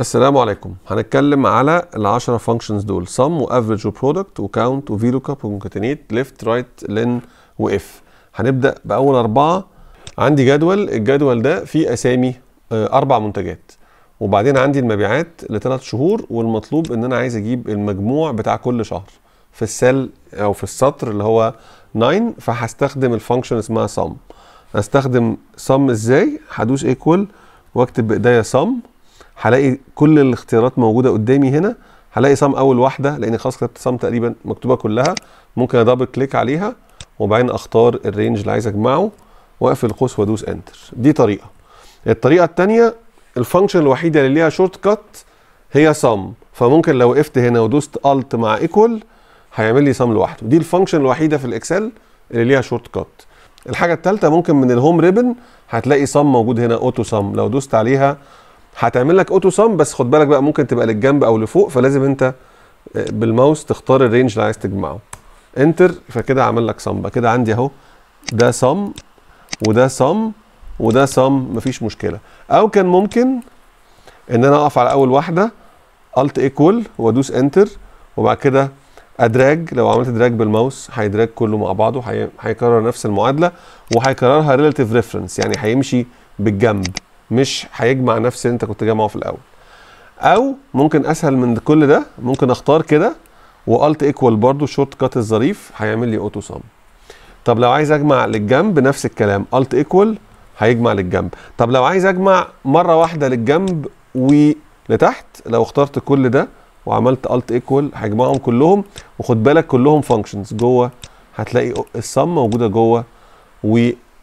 السلام عليكم هنتكلم على العشرة فانكشنز دول سم وافريج وبرودكت وكاونت وفيلوكاب وكونكاتينيت ليفت رايت لين واف هنبدا باول اربعه عندي جدول الجدول ده فيه اسامي آه، اربع منتجات وبعدين عندي المبيعات لثلاث شهور والمطلوب ان انا عايز اجيب المجموع بتاع كل شهر في السل او في السطر اللي هو 9 فهستخدم الفانكشن اسمها سم هستخدم سم ازاي هدوس ايكوال واكتب بايديا سم هلاقي كل الاختيارات موجوده قدامي هنا هلاقي صم اول واحده لان خلاص كتبت صم تقريبا مكتوبه كلها ممكن ادبل كليك عليها وبعدين اختار الرينج اللي عايز اجمعه واقفل القوس وادوس انتر دي طريقه الطريقه الثانيه الفانكشن الوحيده اللي ليها شورت كات هي صم فممكن لو وقفت هنا ودوست الت مع ايكوال هيعمل لي صم لوحده دي الفانكشن الوحيده في الاكسل اللي ليها شورت كات الحاجه الثالثه ممكن من الهوم ريبن هتلاقي صم موجود هنا اوتو صم لو دوست عليها هتعمل لك اوتو سام بس خد بالك بقى ممكن تبقى للجنب او لفوق فلازم انت آه، بالماوس تختار الرينج اللي عايز تجمعه انتر فكده عمل لك سام بقى كده عندي اهو ده سام وده سام وده سام مفيش مشكله او كان ممكن ان انا اقف على اول واحده الت ايكوال وادوس انتر وبعد كده ادراج لو عملت دراج بالماوس هيدراج كله مع بعضه هيكرر نفس المعادله وهيكررها ريلاتيف ريفرنس يعني هيمشي بالجنب مش هيجمع نفس اللي انت كنت جامعه في الاول او ممكن اسهل من كل ده ممكن اختار كده والت ايكوال برضو شورت كات الظريف هيعمل لي اوتو سام طب لو عايز اجمع للجنب نفس الكلام الت ايكوال هيجمع للجنب طب لو عايز اجمع مره واحده للجنب ولتحت لو اخترت كل ده وعملت الت ايكوال هيجمعهم كلهم وخد بالك كلهم فانكشنز جوه هتلاقي السم موجوده جوه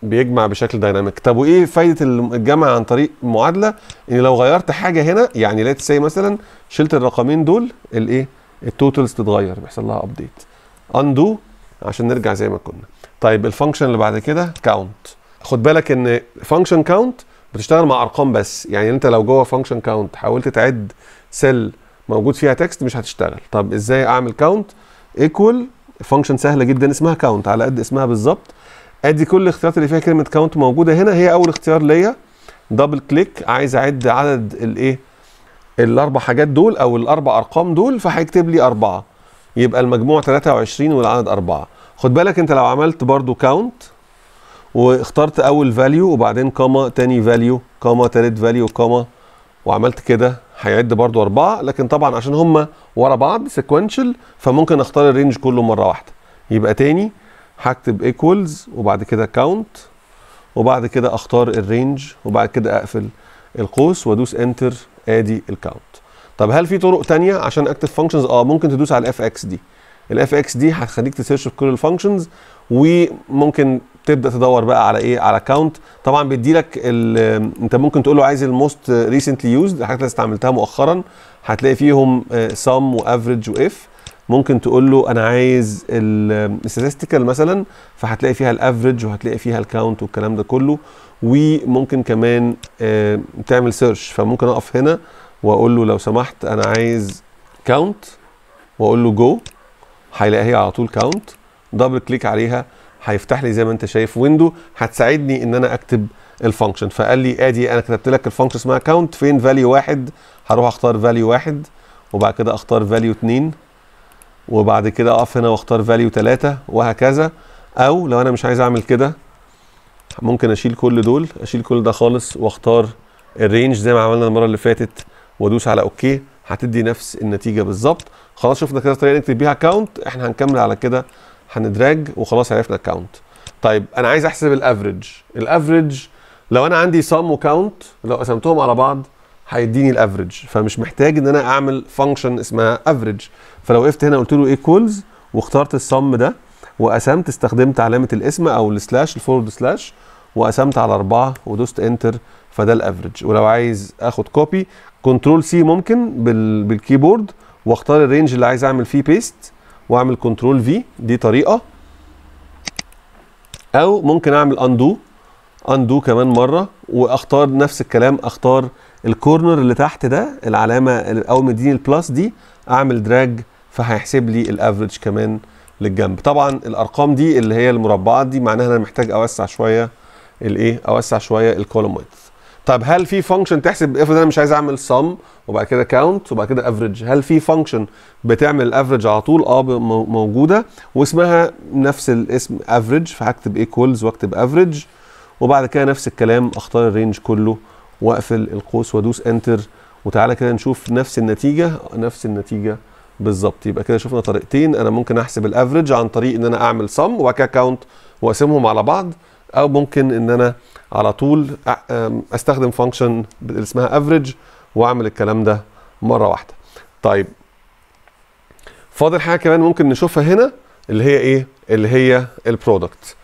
بيجمع بشكل دايناميك طب وايه فايده الجمع عن طريق معادله ان لو غيرت حاجه هنا يعني ليتس سي مثلا شلت الرقمين دول الايه التوتلز تتغير بيحصل لها ابديت اندو عشان نرجع زي ما كنا طيب الفانكشن اللي بعد كده كاونت خد بالك ان فانكشن كاونت بتشتغل مع ارقام بس يعني انت لو جوه فانكشن كاونت حاولت تعد سيل موجود فيها تكست مش هتشتغل طب ازاي اعمل كاونت ايكوال فانكشن سهله جدا اسمها كاونت على قد اسمها بالظبط ادي كل الاختيارات اللي فيها كلمه كاونت موجوده هنا هي اول اختيار ليا دبل كليك عايز اعد عدد الايه الاربع حاجات دول او الاربع ارقام دول فهيكتب لي اربعه يبقى المجموع 23 والعدد اربعه خد بالك انت لو عملت برضو كاونت واخترت اول فاليو وبعدين كاما تاني فاليو كاما تالت فاليو كاما وعملت كده هيعد برضو اربعه لكن طبعا عشان هم ورا بعض سيكونشال فممكن اختار الرينج كله مره واحده يبقى تاني هكتب ايكوالز وبعد كده كاونت وبعد كده اختار الرينج وبعد كده اقفل القوس وادوس انتر ادي الكاونت طب هل في طرق تانية عشان اكتب فانكشنز اه ممكن تدوس على الاف اكس دي الاف اكس دي هتخليك تسيرش في كل الفانكشنز وممكن تبدا تدور بقى على ايه على كاونت طبعا بيدي لك انت ممكن تقول له عايز الموست ريسنتلي يوزد الحاجات اللي استعملتها مؤخرا هتلاقي فيهم سم وافريج واف ممكن تقول له انا عايز الستاتستيكال مثلا فهتلاقي فيها الافريج وهتلاقي فيها الكاونت والكلام ده كله وممكن كمان آه، تعمل سيرش فممكن اقف هنا واقول له لو سمحت انا عايز كاونت واقول له جو هيلاقيها على طول كاونت دبل كليك عليها هيفتح لي زي ما انت شايف ويندو هتساعدني ان انا اكتب الفانكشن فقال لي ادي انا كتبت لك الفانكشن اسمها كاونت فين فاليو واحد هروح اختار فاليو واحد وبعد كده اختار فاليو 2 وبعد كده اقف هنا واختار فاليو 3 وهكذا او لو انا مش عايز اعمل كده ممكن اشيل كل دول اشيل كل ده خالص واختار الرينج زي ما عملنا المره اللي فاتت وادوس على اوكي هتدي نفس النتيجه بالظبط خلاص شفنا الطريقه اللي نكتب بيها كاونت احنا هنكمل على كده هندراج وخلاص عرفنا الكاونت طيب انا عايز احسب الافريج الافريج لو انا عندي سام وكاونت لو قسمتهم على بعض هيديني الافريج فمش محتاج ان انا اعمل فانكشن اسمها افريج فلو وقفت هنا قلت له ايكولز واخترت الصم ده وقسمت استخدمت علامه الاسم او السلاش الفورد سلاش وقسمت على اربعه ودوست انتر فده الافريج ولو عايز اخد كوبي كنترول سي ممكن بال بالكيبورد واختار الرينج اللي عايز اعمل فيه بيست واعمل كنترول في دي طريقه او ممكن اعمل اندو اندو كمان مره واختار نفس الكلام اختار الكورنر اللي تحت ده العلامه اول ما اديني البلس دي اعمل دراج فهيحسب لي الافريج كمان للجنب طبعا الارقام دي اللي هي المربعات دي معناها انا محتاج اوسع شويه الايه اوسع شويه الكولوم ويدث طب هل في فانكشن تحسب افرض انا مش عايز اعمل سم وبعد كده كاونت وبعد كده افريج هل في فانكشن بتعمل الافريج على طول اه موجوده واسمها نفس الاسم افريج فهكتب ايكوالز واكتب افريج وبعد كده نفس الكلام اختار الرينج كله واقفل القوس وادوس انتر وتعالى كده نشوف نفس النتيجه نفس النتيجه بالظبط يبقى كده شفنا طريقتين انا ممكن احسب الافريج عن طريق ان انا اعمل سم وبعد كده كاونت واقسمهم على بعض او ممكن ان انا على طول استخدم فانكشن اسمها افريج واعمل الكلام ده مره واحده طيب فاضل حاجه كمان ممكن نشوفها هنا اللي هي ايه اللي هي البرودكت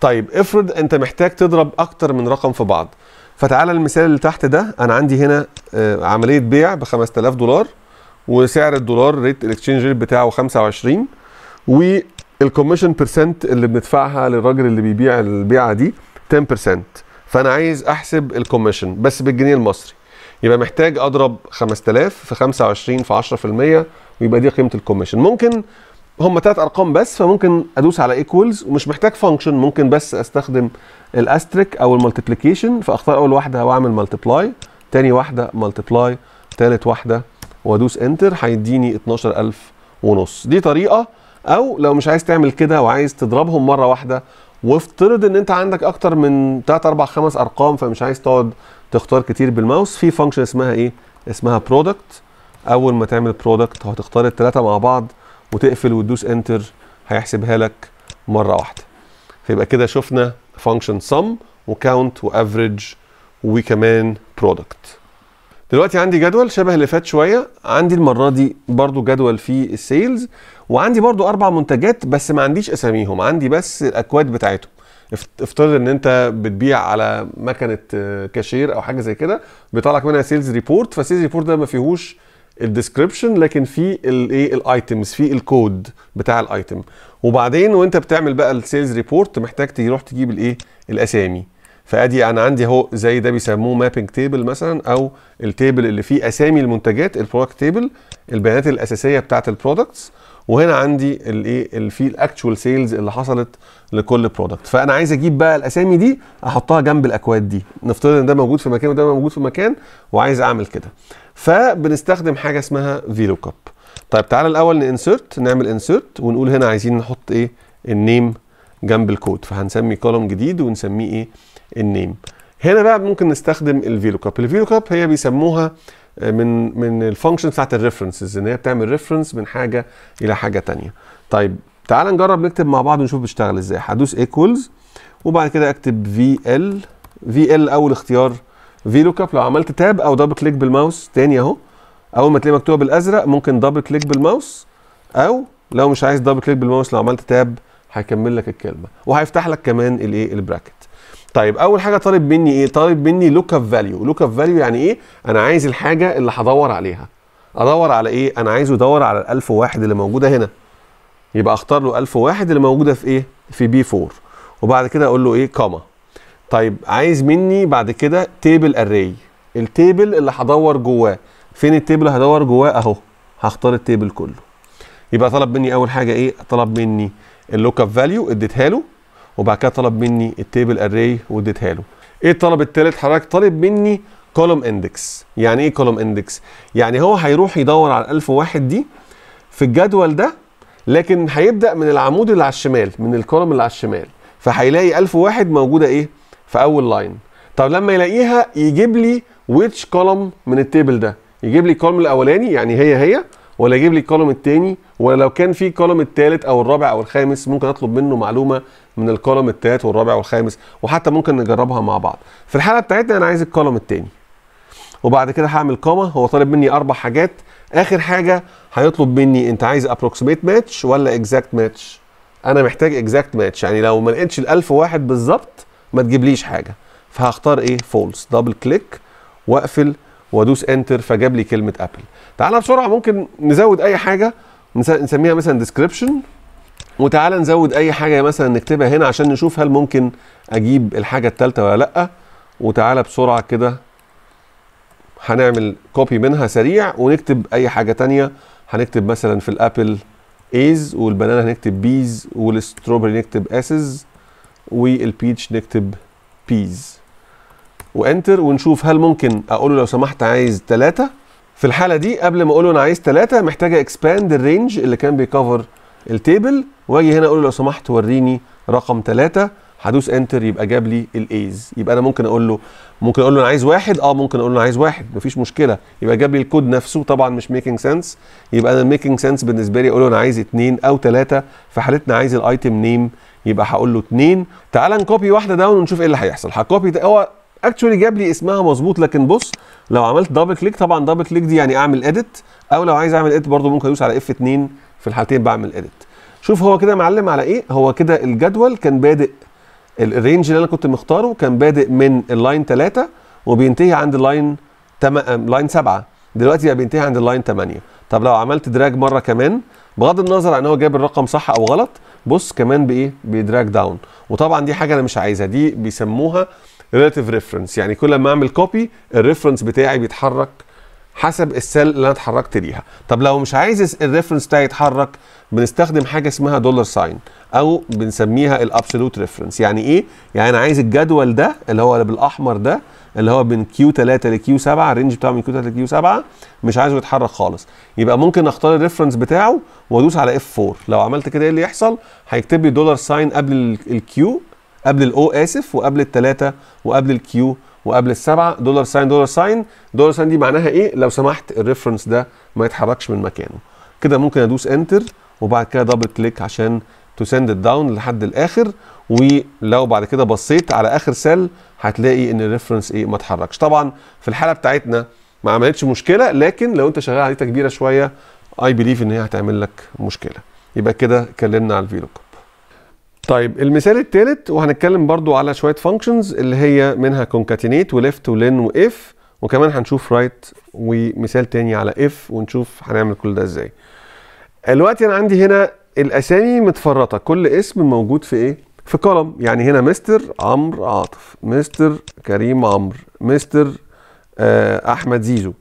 طيب افرض انت محتاج تضرب اكتر من رقم في بعض فتعالى المثال اللي تحت ده انا عندي هنا آه، عمليه بيع ب 5000 دولار وسعر الدولار ريت الاكسشينج ريت بتاعه 25 والكوميشن بيرسنت اللي بندفعها للراجل اللي بيبيع البيعه دي 10% فانا عايز احسب الكوميشن بس بالجنيه المصري يبقى محتاج اضرب 5000 في 25 في 10% ويبقى دي قيمه الكوميشن ممكن هم ثلاث ارقام بس فممكن ادوس على ايكوالز ومش محتاج فانكشن ممكن بس استخدم الاستريك او الملتيبليكيشن فاختار اول واحده واعمل ملتيبلاي تاني واحده ملتيبلاي تالت واحده وادوس انتر هيديني 12000 ونص دي طريقه او لو مش عايز تعمل كده وعايز تضربهم مره واحده وافترض ان انت عندك اكتر من 3 4 5 ارقام فمش عايز تقعد تختار كتير بالماوس في فانكشن اسمها ايه اسمها برودكت اول ما تعمل برودكت هتختار الثلاثه مع بعض وتقفل وتدوس انتر هيحسبها لك مره واحده فيبقى كده شفنا فانكشن سم وكاونت وافريج وكمان برودكت دلوقتي عندي جدول شبه اللي فات شويه عندي المره دي برضو جدول فيه السيلز وعندي برضو اربع منتجات بس ما عنديش اساميهم عندي بس الاكواد بتاعتهم افترض ان انت بتبيع على مكنه آه، كاشير او حاجه زي كده بيطلع لك منها سيلز ريبورت فالسيلز ريبورت ده ما فيهوش الديسكربشن لكن في الايه الايتمز في الكود بتاع الايتم وبعدين وانت بتعمل بقى السيلز ريبورت محتاج تروح تجيب الايه الاسامي فادي انا عندي اهو زي ده بيسموه مابينج تيبل مثلا او التيبل اللي فيه اسامي المنتجات البرودكت تيبل البيانات الاساسيه بتاعه البرودكتس وهنا عندي الايه اللي فيه الاكتشوال سيلز اللي حصلت لكل برودكت فانا عايز اجيب بقى الاسامي دي احطها جنب الاكواد دي نفترض ان ده موجود في مكان وده موجود في مكان وعايز اعمل كده فبنستخدم حاجه اسمها في كاب طيب تعالى الاول نانسرت نعمل انسرت ونقول هنا عايزين نحط ايه النيم جنب الكود فهنسمي كولوم جديد ونسميه ايه النيم هنا بقى ممكن نستخدم الفيلو كاب الفيلو كاب هي بيسموها آه، من من الفانكشن بتاعت الريفرنسز ان هي بتعمل ريفرنس من حاجه الى حاجه ثانيه طيب تعال نجرب نكتب مع بعض ونشوف بيشتغل ازاي هدوس ايكوالز وبعد كده اكتب في ال في ال اول اختيار في لوك اب لو عملت تاب او دبل كليك بالماوس تاني اهو اول ما تلاقي مكتوبه بالازرق ممكن دبل كليك بالماوس او لو مش عايز دبل كليك بالماوس لو عملت تاب هيكمل لك الكلمه وهيفتح لك كمان الايه البراكت طيب اول حاجه طالب مني ايه طالب مني لوك اب فاليو لوك اب فاليو يعني ايه انا عايز الحاجه اللي هدور عليها ادور على ايه انا عايزه ادور على واحد اللي موجوده هنا يبقى اختار له 1000 واحد اللي موجوده في ايه في بي 4 وبعد كده اقول له ايه كوما طيب عايز مني بعد كده تيبل اري التيبل اللي هدور جواه فين التيبل هدور جواه اهو هختار التيبل كله يبقى طلب مني اول حاجه ايه طلب مني اللوك اب فاليو اديتها له وبعد كده طلب مني التيبل اري واديتها له ايه الطلب الثالث حضرتك طالب مني كولوم اندكس يعني ايه كولوم اندكس يعني هو هيروح يدور على 1000 واحد دي في الجدول ده لكن هيبدا من العمود اللي على الشمال من الكولوم اللي على الشمال فهيلاقي 1000 واحد موجوده ايه في اول لاين طب لما يلاقيها يجيب لي ويتش كولم من التيبل ده يجيب لي الكولم الاولاني يعني هي هي ولا يجيب لي الكولم الثاني ولا لو كان في كولم الثالث او الرابع او الخامس ممكن اطلب منه معلومه من الكولم الثالث والرابع والخامس وحتى ممكن نجربها مع بعض في الحاله بتاعتنا انا عايز الكولم الثاني وبعد كده هعمل كوما هو طالب مني اربع حاجات اخر حاجه هيطلب مني انت عايز ابروكسيميت ماتش ولا اكزاكت ماتش انا محتاج اكزاكت ماتش يعني لو ما لقيتش ال1000 واحد بالظبط ما تجيبليش حاجه فهختار ايه فولس دبل كليك واقفل وادوس انتر فجاب لي كلمه ابل تعالى بسرعه ممكن نزود اي حاجه نسميها مثلا ديسكريبشن وتعالى نزود اي حاجه مثلا نكتبها هنا عشان نشوف هل ممكن اجيب الحاجه الثالثه ولا لا وتعالى بسرعه كده هنعمل كوبي منها سريع ونكتب اي حاجه تانية هنكتب مثلا في الابل ايز والبنانا هنكتب بيز والستروبري نكتب اسز والبيتش نكتب بيز وانتر ونشوف هل ممكن اقول له لو سمحت عايز 3 في الحاله دي قبل ما اقول له انا عايز 3 محتاجه اكسباند الرينج اللي كان بيكفر التيبل واجي هنا اقول له لو سمحت وريني رقم 3 هدوس انتر يبقى جاب لي الايز يبقى انا ممكن اقول له ممكن اقول له انا عايز واحد اه ممكن اقول له انا عايز واحد مفيش مشكله يبقى جاب لي الكود نفسه طبعا مش ميكينج سنس يبقى انا ميكينج سنس بالنسبه لي اقول له انا عايز اثنين او ثلاثه في حالتنا عايز الايتم نيم يبقى هقول له اثنين تعال نكوبي واحده داون ونشوف ايه اللي هيحصل هكوبي هو اكشولي جاب لي اسمها مظبوط لكن بص لو عملت دبل كليك طبعا دبل كليك دي يعني اعمل اديت او لو عايز اعمل اديت برده ممكن ادوس على اف 2 في الحالتين بعمل اديت شوف هو كده معلم على ايه هو كده الجدول كان بادئ الرينج اللي انا كنت مختاره كان بادئ من اللاين 3 وبينتهي عند اللاين تم... لاين 7 دلوقتي بقى بينتهي عند اللاين 8 طب لو عملت دراج مره كمان بغض النظر عن هو جاب الرقم صح او غلط بص كمان بايه بيدراج داون وطبعا دي حاجه انا مش عايزها دي بيسموها ريلاتيف ريفرنس يعني كل ما اعمل كوبي الريفرنس بتاعي بيتحرك حسب السيل اللي انا اتحركت ليها طب لو مش عايز الريفرنس بتاعي يتحرك بنستخدم حاجه اسمها دولار ساين او بنسميها الابسولوت ريفرنس يعني ايه يعني انا عايز الجدول ده اللي هو بالاحمر ده اللي هو من كيو 3 لكيو 7 الرينج بتاعه من كيو 3 لكيو 7 مش عايزه يتحرك خالص يبقى ممكن اختار الريفرنس بتاعه وادوس على اف 4 لو عملت كده ايه اللي يحصل هيكتب لي دولار ساين قبل الكيو قبل الاو اسف وقبل الثلاثه وقبل الكيو وقبل السبعه دولار ساين دولار ساين دولار ساين دي معناها ايه لو سمحت الريفرنس ده ما يتحركش من مكانه كده ممكن ادوس انتر وبعد كده دبل كليك عشان تو سند داون لحد الاخر ولو بعد كده بصيت على اخر سيل هتلاقي ان الريفرنس ايه ما اتحركش طبعا في الحاله بتاعتنا ما عملتش مشكله لكن لو انت شغال عليتها كبيره شويه اي بليف ان هي هتعمل لك مشكله يبقى كده اتكلمنا على الفيلوك طيب المثال الثالث وهنتكلم برضو على شويه فانكشنز اللي هي منها كونكاتينيت وليفت ولين واف وكمان هنشوف رايت right ومثال تاني على اف ونشوف هنعمل كل ده ازاي الوقت انا عندي هنا الاسامي متفرطه كل اسم موجود في ايه في كولم يعني هنا مستر عمرو عاطف مستر كريم عمرو مستر آه احمد زيزو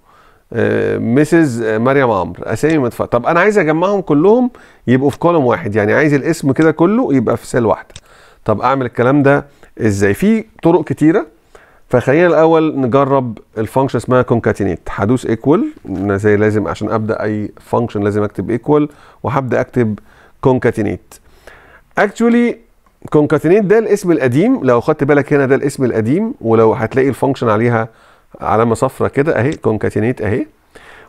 مسز آه، آه، مريم عمرو اسامي متفرقه طب انا عايز اجمعهم كلهم يبقوا في كولوم واحد يعني عايز الاسم كده كله يبقى في سيل واحده طب اعمل الكلام ده ازاي في طرق كتيره فخلينا الاول نجرب الفانكشن اسمها كونكاتينيت هدوس ايكوال زي لازم عشان ابدا اي فانكشن لازم اكتب ايكوال وهبدا اكتب كونكاتينيت اكشولي كونكاتينيت ده الاسم القديم لو خدت بالك هنا ده الاسم القديم ولو هتلاقي الفانكشن عليها علامه صفرة كده اهي كونكاتينيت اهي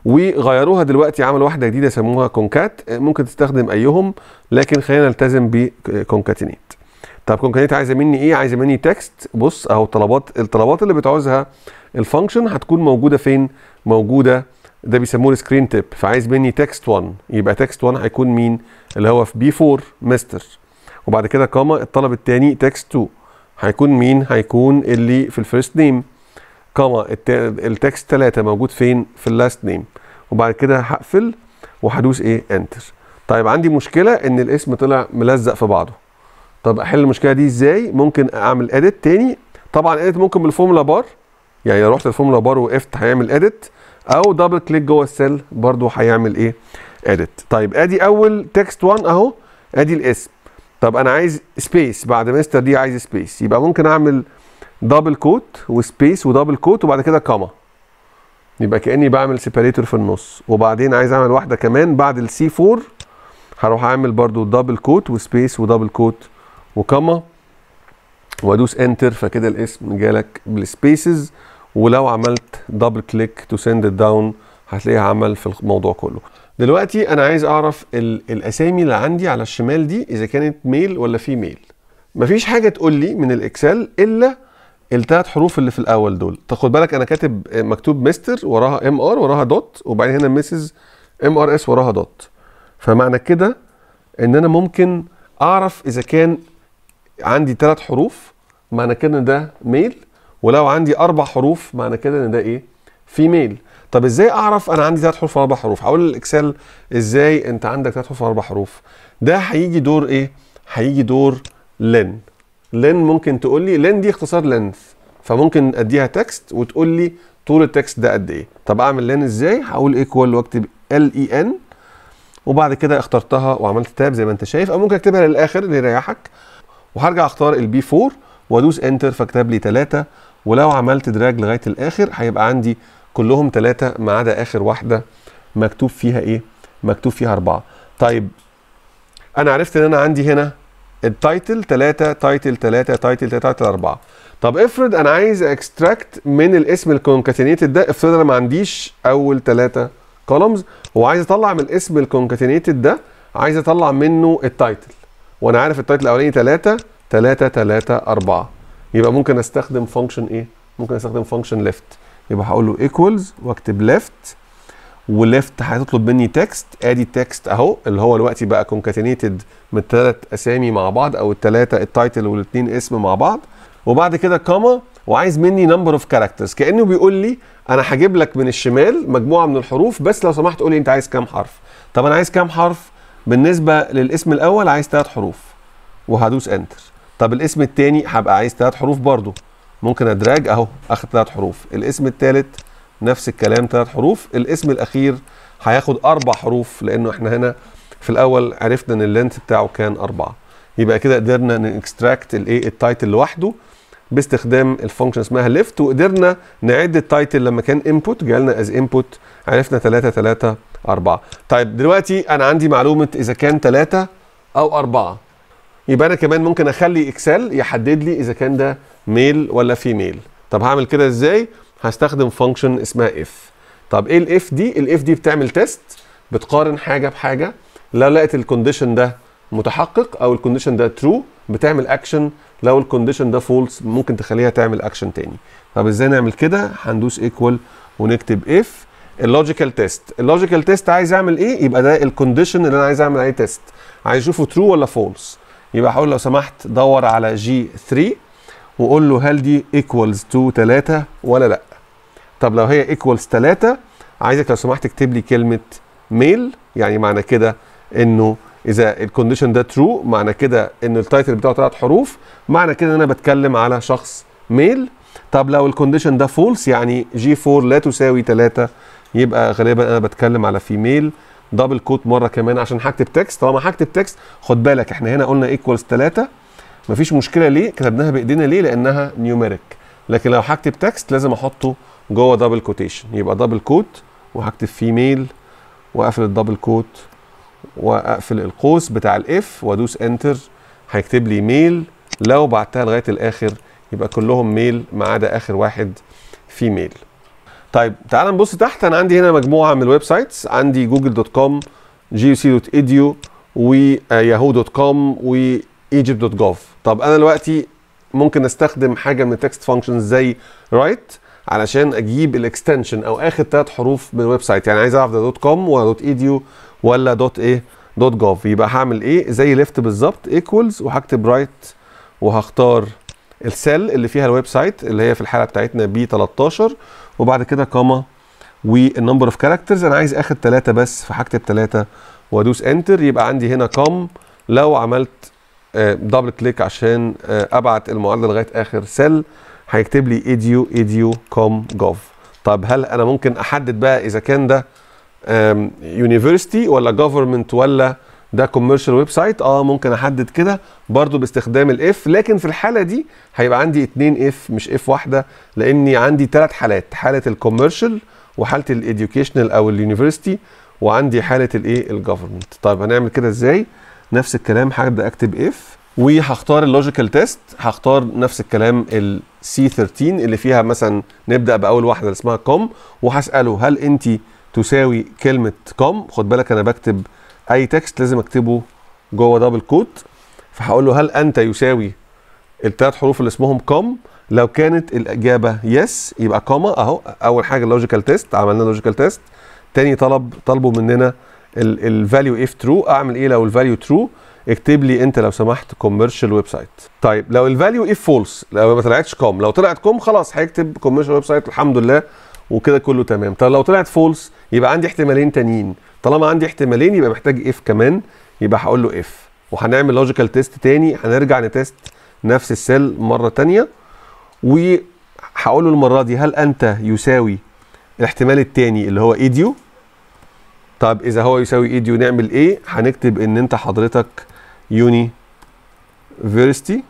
وغيروها دلوقتي عملوا واحده جديده سموها كونكات ممكن تستخدم ايهم لكن خلينا نلتزم بكونكاتينيت طب كونكاتينيت عايزه مني ايه عايزه مني تكست بص اهو الطلبات الطلبات اللي بتعوزها الفانكشن هتكون موجوده فين موجوده ده بيسموه السكرين تيب فعايز مني تكست 1 يبقى تكست 1 هيكون مين اللي هو في بي 4 مستر وبعد كده كاما الطلب الثاني تكست 2 هيكون مين هيكون اللي في الفيرست نيم كما التكست 3 موجود فين في اللاست نيم وبعد كده هقفل وهدوس ايه انتر طيب عندي مشكله ان الاسم طلع ملزق في بعضه طب احل المشكله دي ازاي ممكن اعمل اديت تاني طبعا اديت ممكن بالفورمولا بار يعني لو رحت الفورمولا بار وقفت هيعمل اديت او دبل كليك جوه السيل برده هيعمل ايه اديت طيب ادي اول تكست 1 اهو ادي الاسم طب انا عايز سبيس بعد مستر دي عايز سبيس يبقى ممكن اعمل دبل كوت وسبيس ودبل كوت وبعد كده كاما يبقى كاني بعمل سيباريتور في النص وبعدين عايز اعمل واحده كمان بعد السي 4 هروح اعمل برضو دبل كوت وسبيس ودبل كوت وكاما وادوس انتر فكده الاسم جالك بالسبيسز ولو عملت دبل كليك تو سند ات داون هتلاقيها عمل في الموضوع كله دلوقتي انا عايز اعرف الاسامي اللي عندي على الشمال دي اذا كانت ميل ولا فيميل مفيش حاجه تقول لي من الاكسل الا الثلاث حروف اللي في الاول دول تاخد بالك انا كاتب مكتوب مستر وراها ام ار وراها دوت وبعدين هنا مسز ام ار اس وراها دوت فمعنى كده ان انا ممكن اعرف اذا كان عندي ثلاث حروف معنى كده ان ده ميل ولو عندي اربع حروف معنى كده ان ده ايه فيميل طب ازاي اعرف انا عندي ثلاث حروف واربع حروف هقول الاكسل ازاي انت عندك ثلاث حروف واربع حروف ده هيجي دور ايه هيجي دور لن لين ممكن تقول لي لين دي اختصار لينث فممكن اديها تكست وتقول لي طول التكست ده قد ايه طب اعمل لين ازاي هقول ايكوال واكتب ال اي ان وبعد كده اخترتها وعملت تاب زي ما انت شايف او ممكن اكتبها للاخر اللي يريحك وهرجع اختار البي 4 وادوس انتر فاكتب لي 3 ولو عملت دراج لغايه الاخر هيبقى عندي كلهم 3 ما عدا اخر واحده مكتوب فيها ايه مكتوب فيها 4 طيب انا عرفت ان انا عندي هنا التايتل 3 تايتل 3 تايتل 3 تايتل 4 طب افرض انا عايز اكستراكت من الاسم الكونكاتينيتد ده افرض انا ما عنديش اول 3 كولومز وعايز اطلع من الاسم الكونكاتينيتد ده عايز اطلع منه التايتل وانا عارف التايتل الاولاني 3 3 3 4 يبقى ممكن استخدم فانكشن ايه ممكن استخدم فانكشن ليفت يبقى هقول له ايكوالز واكتب ليفت وليفت هتطلب مني تكست ادي التكست اهو اللي هو دلوقتي بقى كونكاتينيتد من الثلاث اسامي مع بعض او الثلاثه التايتل والاثنين اسم مع بعض وبعد كده كاما وعايز مني نمبر اوف كاركترز كانه بيقول لي انا هجيب لك من الشمال مجموعه من الحروف بس لو سمحت قول لي انت عايز كام حرف طب انا عايز كام حرف بالنسبه للاسم الاول عايز ثلاث حروف وهدوس انتر طب الاسم الثاني هبقى عايز ثلاث حروف برضو ممكن ادراج اهو اخد ثلاث حروف الاسم الثالث نفس الكلام ثلاث حروف الاسم الاخير هياخد اربع حروف لانه احنا هنا في الاول عرفنا ان اللينث بتاعه كان اربعه يبقى كده قدرنا نكستراكت الايه التايتل لوحده باستخدام الفانكشن اسمها ليفت وقدرنا نعد التايتل لما كان انبوت جالنا از انبوت عرفنا 3 3 4 طيب دلوقتي انا عندي معلومه اذا كان 3 او 4 يبقى انا كمان ممكن اخلي اكسل يحدد لي اذا كان ده ميل ولا فيميل طب هعمل كده ازاي هستخدم فانكشن اسمها اف طب ايه الاف دي الاف دي بتعمل تيست بتقارن حاجه بحاجه لو لقيت الكونديشن ده متحقق او الكونديشن ده ترو بتعمل اكشن لو الكونديشن ده فولس ممكن تخليها تعمل اكشن تاني طب ازاي نعمل كده هندوس ايكوال ونكتب اف اللوجيكال تيست اللوجيكال تيست عايز اعمل ايه يبقى ده الكونديشن اللي انا عايز اعمل عليه تيست عايز اشوفه ترو ولا فولس يبقى هقول لو سمحت دور على جي 3 وقول له هل دي ايكوالز تو 3 ولا لا طب لو هي ايكوالز 3 عايزك لو سمحت تكتب لي كلمه ميل يعني معنى كده انه اذا الكونديشن ده ترو معنى كده ان التايتل بتاعه ثلاث حروف معنى كده ان انا بتكلم على شخص ميل طب لو الكونديشن ده فولس يعني جي 4 لا تساوي 3 يبقى غالبا انا بتكلم على فيميل دبل كوت مره كمان عشان هكتب تكست طالما هكتب تكست خد بالك احنا هنا قلنا ايكوالز 3 مفيش مشكله ليه كتبناها بايدينا ليه لانها نيوميريك لكن لو هكتب تكست لازم احطه جوه دبل كوتيشن يبقى دبل كوت وهكتب فيميل واقفل الدبل كوت واقفل القوس بتاع الاف وادوس انتر هيكتب لي ميل لو بعتها لغايه الاخر يبقى كلهم ميل ما عدا اخر واحد فيميل طيب تعال نبص تحت انا عندي هنا مجموعه من الويب سايتس عندي جوجل دوت كوم جيو سي دوت ايديو وياهو دوت كوم وايجيبت دوت جوف طب انا دلوقتي ممكن استخدم حاجه من التكست فانكشنز زي رايت right علشان اجيب الاكستنشن او اخر ثلاث حروف من الويب سايت يعني عايز اعرف ده دوت كوم ولا دوت ايديو ولا دوت ايه دوت جوف يبقى هعمل ايه زي ليفت بالظبط ايكوالز وهكتب رايت وهختار السيل اللي فيها الويب سايت اللي هي في الحاله بتاعتنا بي 13 وبعد كده كوما والنمبر اوف كاركترز انا عايز اخد ثلاثه بس فهكتب ثلاثه وادوس انتر يبقى عندي هنا كوم لو عملت دبل آه، كليك عشان آه، ابعت المعادله لغايه اخر سيل هيكتب لي ايديو ايديو كوم جوف طب هل انا ممكن احدد بقى اذا كان ده يونيفرستي ولا جفرمنت ولا ده كوميرشال ويب سايت اه ممكن احدد كده برضو باستخدام الاف لكن في الحاله دي هيبقى عندي اتنين اف مش اف واحده لاني عندي ثلاث حالات حاله الكوميرشال وحاله الاديوكيشنال او اليونيفرستي وعندي حاله الايه الجفرمنت طيب هنعمل كده ازاي نفس الكلام هبدا اكتب اف وهختار اللوجيكال تيست هختار نفس الكلام ال سي 13 اللي فيها مثلا نبدا باول واحده اسمها كوم وهساله هل انت تساوي كلمه كوم خد بالك انا بكتب اي تكست لازم اكتبه جوه دبل كوت فهقول له هل انت يساوي الثلاث حروف اللي اسمهم كوم لو كانت الاجابه يس يبقى كوما اهو اول حاجه اللوجيكال تيست عملنا لوجيكال تيست تاني طلب طلبوا مننا الفاليو اف ترو اعمل ايه لو الفاليو ترو اكتب لي انت لو سمحت كوميرشال ويب سايت طيب لو الفاليو ايه فولس لو ما طلعتش كوم لو طلعت كوم خلاص هيكتب كوميرشال ويب سايت الحمد لله وكده كله تمام طب لو طلعت فولس يبقى عندي احتمالين تانيين طالما عندي احتمالين يبقى محتاج اف كمان يبقى هقول له اف وهنعمل لوجيكال تيست تاني هنرجع نتست نفس السيل مره تانيه وهقول له المره دي هل انت يساوي الاحتمال التاني اللي هو ايديو طب اذا هو يساوي ايديو نعمل ايه هنكتب ان انت حضرتك يونيفرستي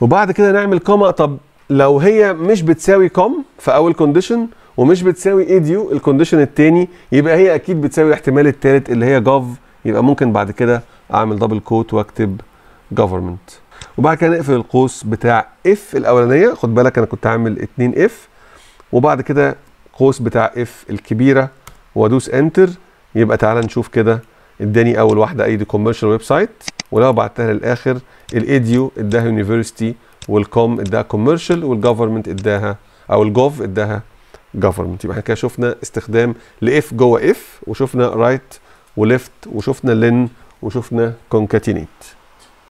وبعد كده نعمل كوما طب لو هي مش بتساوي كوم في اول كونديشن ومش بتساوي ايديو الكونديشن الثاني يبقى هي اكيد بتساوي الاحتمال الثالث اللي هي جوف يبقى ممكن بعد كده اعمل دبل كوت واكتب جفرمنت وبعد كده نقفل القوس بتاع اف الاولانيه خد بالك انا كنت عامل 2 اف وبعد كده قوس بتاع اف الكبيره وادوس انتر يبقى تعالى نشوف كده اداني اول واحده اي دي كوميرشال ويب سايت ولو بعتها للاخر الايديو اداها يونيفرستي والكوم اداها كوميرشال والجفرمنت اداها او الجوف اداها جفرمنت يبقى احنا كده شفنا استخدام لاف جوه اف وشفنا رايت وليفت وشفنا لين وشفنا كونكاتينيت